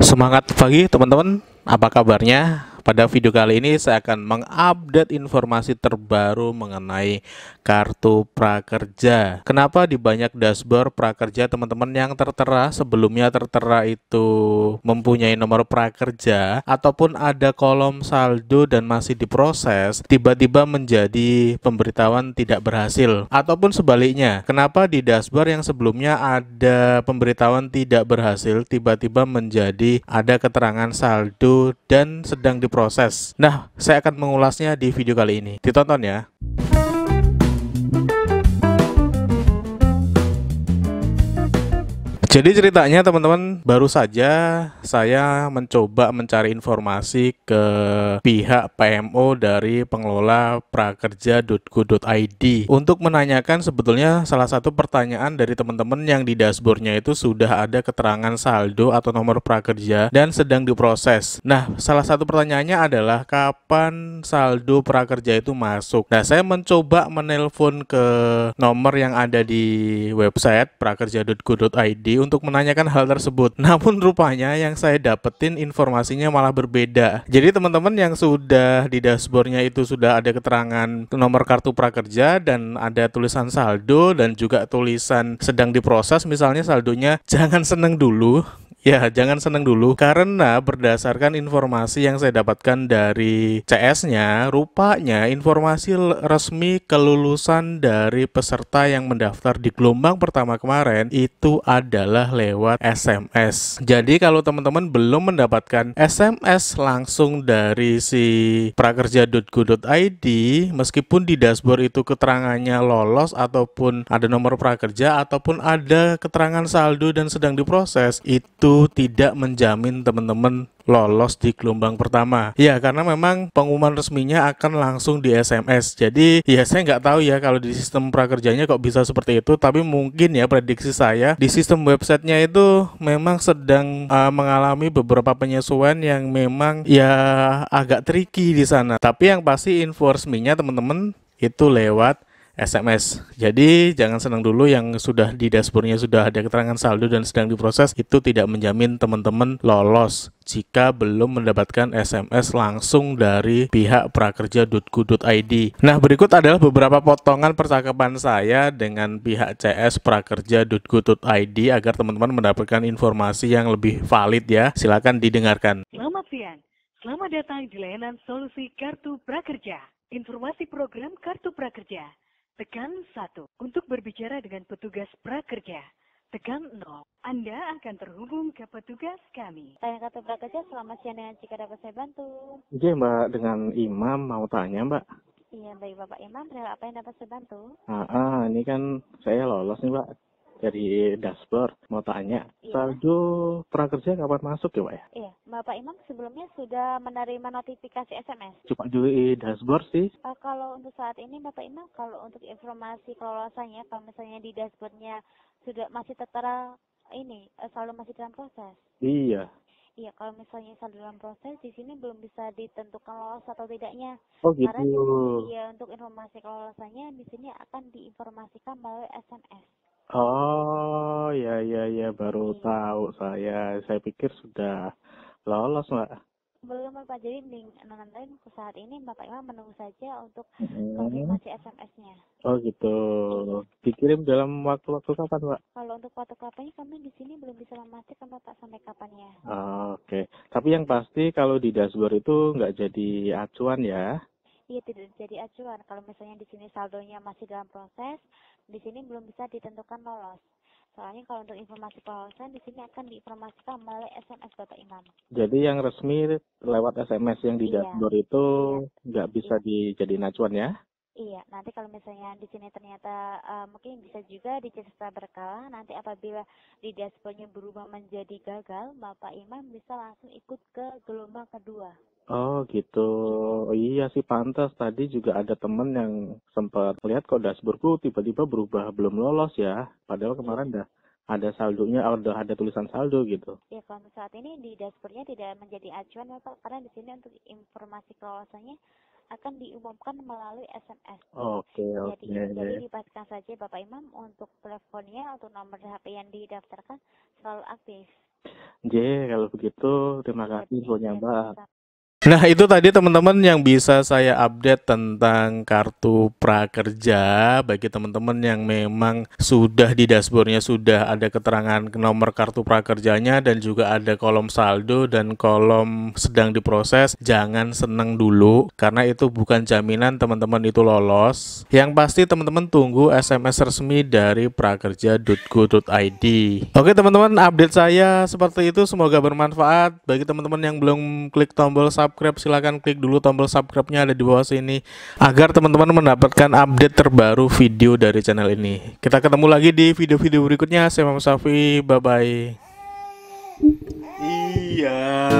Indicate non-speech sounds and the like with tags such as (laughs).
Semangat pagi teman-teman, apa kabarnya? Pada video kali ini saya akan mengupdate informasi terbaru mengenai kartu prakerja. Kenapa di banyak dashboard prakerja teman-teman yang tertera sebelumnya tertera itu mempunyai nomor prakerja ataupun ada kolom saldo dan masih diproses tiba-tiba menjadi pemberitahuan tidak berhasil ataupun sebaliknya. Kenapa di dashboard yang sebelumnya ada pemberitahuan tidak berhasil tiba-tiba menjadi ada keterangan saldo dan sedang di diproses. Nah, saya akan mengulasnya di video kali ini. Ditonton ya. Jadi ceritanya teman-teman baru saja saya mencoba mencari informasi ke pihak PMO dari pengelola prakerja.go.id untuk menanyakan sebetulnya salah satu pertanyaan dari teman-teman yang di dashboardnya itu sudah ada keterangan saldo atau nomor prakerja dan sedang diproses. Nah, salah satu pertanyaannya adalah kapan saldo prakerja itu masuk. Nah, saya mencoba menelpon ke nomor yang ada di website prakerja.go.id untuk menanyakan hal tersebut. (laughs) Namun rupanya yang saya dapetin informasinya malah berbeda. Jadi teman-teman yang sudah di dashboardnya itu sudah ada keterangan nomor kartu prakerja dan ada tulisan saldo dan juga tulisan sedang diproses misalnya saldonya jangan seneng dulu Ya, jangan senang dulu karena berdasarkan informasi yang saya dapatkan dari CS-nya, rupanya informasi resmi kelulusan dari peserta yang mendaftar di gelombang pertama kemarin itu adalah lewat SMS. Jadi kalau teman-teman belum mendapatkan SMS langsung dari si prakerja.go.id, meskipun di dashboard itu keterangannya lolos ataupun ada nomor prakerja ataupun ada keterangan saldo dan sedang diproses, itu tidak menjamin teman-teman lolos di gelombang pertama. Ya, karena memang pengumuman resminya akan langsung di SMS. Jadi, ya saya nggak tahu ya kalau di sistem prakerjanya kok bisa seperti itu, tapi mungkin ya prediksi saya di sistem websitenya itu memang sedang uh, mengalami beberapa penyesuaian yang memang ya agak tricky di sana. Tapi yang pasti info resminya teman-teman itu lewat SMS. Jadi jangan senang dulu yang sudah di dashboardnya sudah ada keterangan saldo dan sedang diproses itu tidak menjamin teman-teman lolos jika belum mendapatkan SMS langsung dari pihak prakerja.go.id. Nah, berikut adalah beberapa potongan percakapan saya dengan pihak CS prakerja.go.id agar teman-teman mendapatkan informasi yang lebih valid ya. Silakan didengarkan. Selamat siang. Selamat datang di layanan solusi Kartu Prakerja. Informasi program Kartu Prakerja Tekan 1 untuk berbicara dengan petugas prakerja. Tekan 0. Anda akan terhubung ke petugas kami. Tanya kata prakerja, selamat siang dengan jika dapat saya bantu. Iya Mbak, dengan Imam mau tanya Mbak. Iya baik Bapak Imam, apa yang dapat saya bantu? Ah, ah ini kan saya lolos nih Mbak dari dashboard mau tanya iya. saldo prakerja kapan masuk ya pak ya? Iya, Bapak Imam sebelumnya sudah menerima notifikasi SMS. Cuma di dashboard sih. Uh, kalau untuk saat ini Bapak Imam kalau untuk informasi kelolosannya kalau misalnya di dashboardnya sudah masih tertera ini eh, selalu masih dalam proses. Iya. Iya, kalau misalnya saldo dalam proses di sini belum bisa ditentukan lolos atau tidaknya. Oh gitu. Karena ya untuk informasi kelolosannya di sini akan diinformasikan melalui SMS. Oh, ya ya ya baru Iya. tahu saya. Saya pikir sudah lolos, Mbak. Belum Pak jadi nonton ke saat ini Bapak Imam menunggu saja untuk Mhm. konfirmasi SMS-nya. Oh gitu. Dikirim dalam waktu-waktu kapan, Pak? Kalau untuk waktu kapannya kami di sini belum bisa memastikan Bapak sampai kapan ya. Oke. Tapi yang pasti kalau di dashboard itu nggak jadi acuan ya. Iya tidak jadi acuan kalau misalnya di sini saldonya masih dalam proses, di sini belum bisa ditentukan lolos. Soalnya kalau untuk informasi pelolosan di sini akan diinformasikan melalui SMS Bapak Imam. Jadi yang resmi lewat SMS yang di iya. dashboard itu iya. nggak iya. bisa iya. dijadiin acuan ya? Iya, nanti kalau misalnya di sini ternyata uh, mungkin bisa juga dicek berkala. Nanti apabila di dashboardnya berubah menjadi gagal, Bapak Imam bisa langsung ikut ke gelombang kedua. Oh gitu. Oh, iya sih pantas tadi juga ada temen yang sempat lihat kok dashboardku tiba-tiba berubah belum lolos ya. Padahal kemarin dah ada saldonya, oh, ada ada tulisan saldo gitu. Ya kalau saat ini di dashboardnya tidak menjadi acuan ya Pak, karena di sini untuk informasi kelolosannya akan diumumkan melalui SMS. Oke, okay, oke. Jadi, okay. jadi dipastikan saja Bapak Imam untuk teleponnya atau nomor HP yang didaftarkan selalu aktif. J, kalau begitu terima iya, kasih banyak Mbak. Nah, itu tadi teman-teman yang bisa saya update tentang kartu prakerja bagi teman-teman yang memang sudah di dashboardnya sudah ada keterangan nomor kartu prakerjanya dan juga ada kolom saldo dan kolom sedang diproses. Jangan seneng dulu karena itu bukan jaminan teman-teman itu lolos. Yang pasti teman-teman tunggu SMS resmi dari prakerja.go.id. Oke, teman-teman, update saya seperti itu semoga bermanfaat bagi teman-teman yang belum klik tombol subscribe subscribe silahkan klik dulu tombol subscribe-nya ada di bawah sini agar teman-teman mendapatkan update terbaru video dari channel ini. Kita ketemu lagi di video-video berikutnya. Saya Imam Safi, bye-bye. Iya.